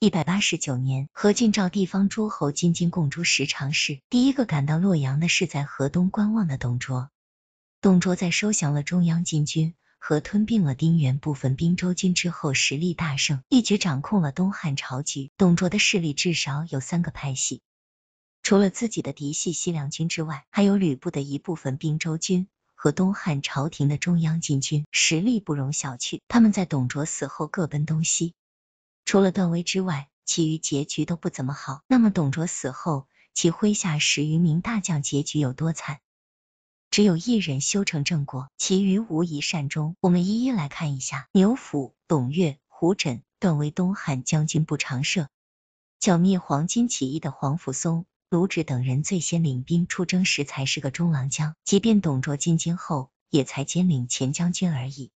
一百八十九年，何进召地方诸侯进京共诛十常侍。第一个赶到洛阳的是在河东观望的董卓。董卓在收降了中央禁军和吞并了丁原部分并州军之后，实力大胜，一举掌控了东汉朝局。董卓的势力至少有三个派系，除了自己的嫡系西凉军之外，还有吕布的一部分并州军和东汉朝廷的中央禁军，实力不容小觑。他们在董卓死后各奔东西。除了段威之外，其余结局都不怎么好。那么，董卓死后，其麾下十余名大将结局有多惨？只有一人修成正果，其余无一善终。我们一一来看一下：牛辅、董越、胡轸、段威，东汉将军不常设，剿灭黄巾起义的黄甫嵩、卢植等人，最先领兵出征时才是个中郎将，即便董卓进京后，也才兼领前将军而已。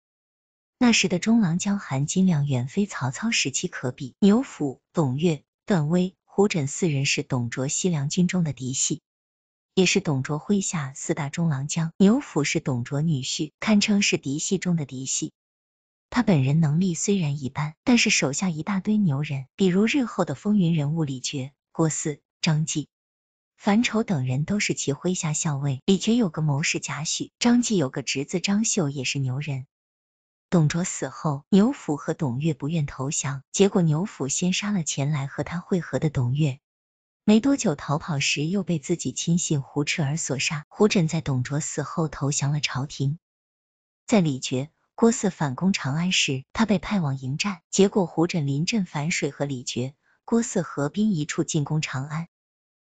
那时的中郎将含金量远非曹操时期可比。牛辅、董越、段威、胡轸四人是董卓西凉军中的嫡系，也是董卓麾下四大中郎将。牛辅是董卓女婿，堪称是嫡系中的嫡系。他本人能力虽然一般，但是手下一大堆牛人，比如日后的风云人物李傕、郭汜、张济、樊稠等人都是其麾下校尉。李傕有个谋士贾诩，张继有个侄子张绣也是牛人。董卓死后，牛辅和董越不愿投降，结果牛辅先杀了前来和他会合的董越，没多久逃跑时又被自己亲信胡赤儿所杀。胡轸在董卓死后投降了朝廷，在李傕、郭汜反攻长安时，他被派往迎战，结果胡轸临阵反水，和李傕、郭汜合兵一处进攻长安。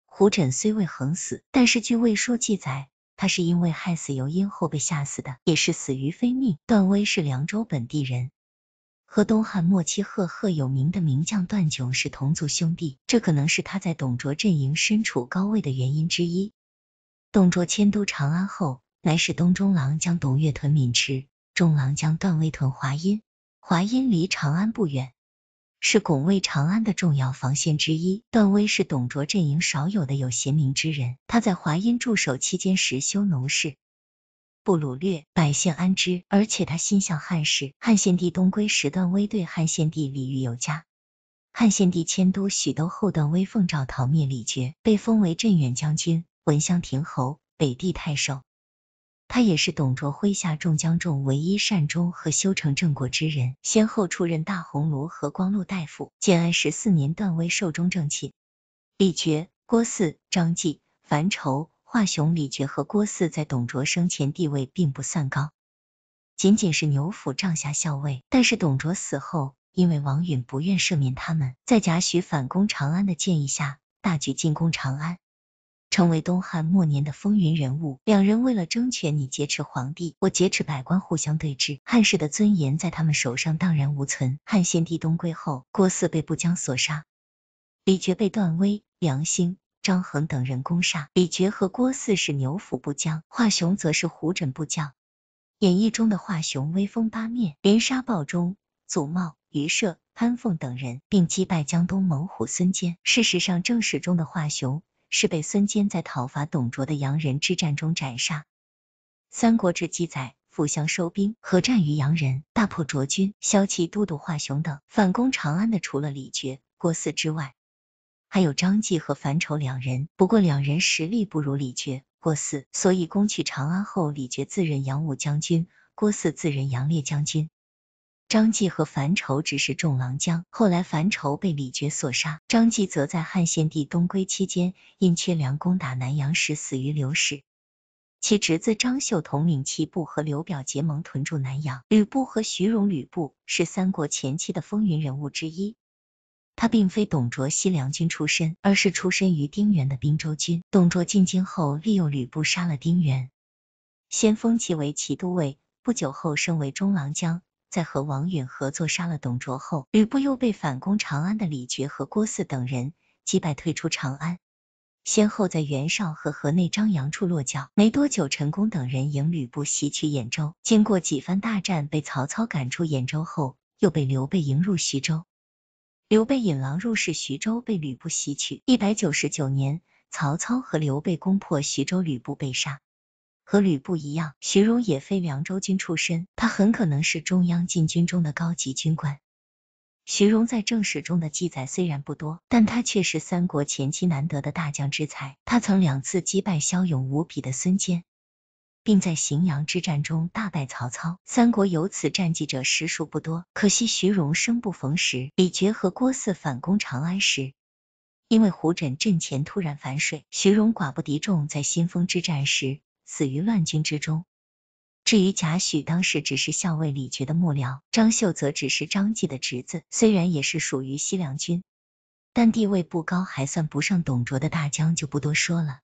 胡轸虽未横死，但是据《魏书》记载。他是因为害死尤因后被吓死的，也是死于非命。段威是凉州本地人，和东汉末期赫赫有名的名将段炯是同族兄弟，这可能是他在董卓阵营身处高位的原因之一。董卓迁都长安后，乃是东中郎将董越屯渑池，中郎将段威屯华阴，华阴离长安不远。是拱卫长安的重要防线之一。段威是董卓阵营少有的有贤明之人。他在华阴驻守期间，时修农事，不掳掠，百姓安之。而且他心向汉室。汉献帝东归时，段威对汉献帝礼遇有加。汉献帝迁都许都后，段威奉诏讨灭李傕，被封为镇远将军、文襄亭侯、北地太守。他也是董卓麾下众将中唯一善终和修成正果之人，先后出任大鸿胪和光禄大夫。建安十四年，段威寿终正寝。李傕、郭汜、张济、樊稠、华雄、李傕和郭汜在董卓生前地位并不算高，仅仅是牛辅帐下校尉。但是董卓死后，因为王允不愿赦免他们，在贾诩反攻长安的建议下，大举进攻长安。成为东汉末年的风云人物。两人为了争权，你劫持皇帝，我劫持百官，互相对峙。汉室的尊严在他们手上荡然无存。汉献帝东归后，郭汜被不将所杀，李傕被段威、梁兴、张衡等人攻杀。李傕和郭汜是牛辅部将，华雄则是胡轸部将。演义中的华雄威风八面，连杀鲍忠、祖茂、于涉、潘凤等人，并击败江东猛虎孙坚。事实上，正史中的华雄。是被孙坚在讨伐董卓的洋人之战中斩杀。《三国志》记载，复相收兵，合战于洋人，大破卓军，骁骑都督华雄等。反攻长安的除了李傕、郭汜之外，还有张济和樊稠两人。不过两人实力不如李傕、郭汜，所以攻取长安后，李傕自任扬武将军，郭汜自任杨烈将军。张继和樊稠只是中郎将，后来樊稠被李傕所杀，张继则在汉献帝东归期间因缺粮攻打南阳时死于流矢。其侄子张绣统领其部和刘表结盟，屯驻南阳。吕布和徐荣，吕布是三国前期的风云人物之一，他并非董卓西凉军出身，而是出身于丁原的并州军。董卓进京后，利用吕布杀了丁原，先封其为骑都尉，不久后升为中郎将。在和王允合作杀了董卓后，吕布又被反攻长安的李傕和郭汜等人击败，退出长安，先后在袁绍和河内张扬处落脚。没多久，陈宫等人迎吕布袭取兖州，经过几番大战，被曹操赶出兖州后，又被刘备迎入徐州。刘备引狼入室，徐州被吕布袭取。一百九十九年，曹操和刘备攻破徐州，吕布被杀。和吕布一样，徐荣也非凉州军出身，他很可能是中央禁军中的高级军官。徐荣在正史中的记载虽然不多，但他却是三国前期难得的大将之才。他曾两次击败骁勇无比的孙坚，并在荥阳之战中大败曹操。三国有此战绩者实属不多。可惜徐荣生不逢时，李傕和郭汜反攻长安时，因为胡轸阵前突然反水，徐荣寡不敌众，在新丰之战时。死于乱军之中。至于贾诩，当时只是校尉李傕的幕僚；张绣则只是张济的侄子，虽然也是属于西凉军，但地位不高，还算不上董卓的大将，就不多说了。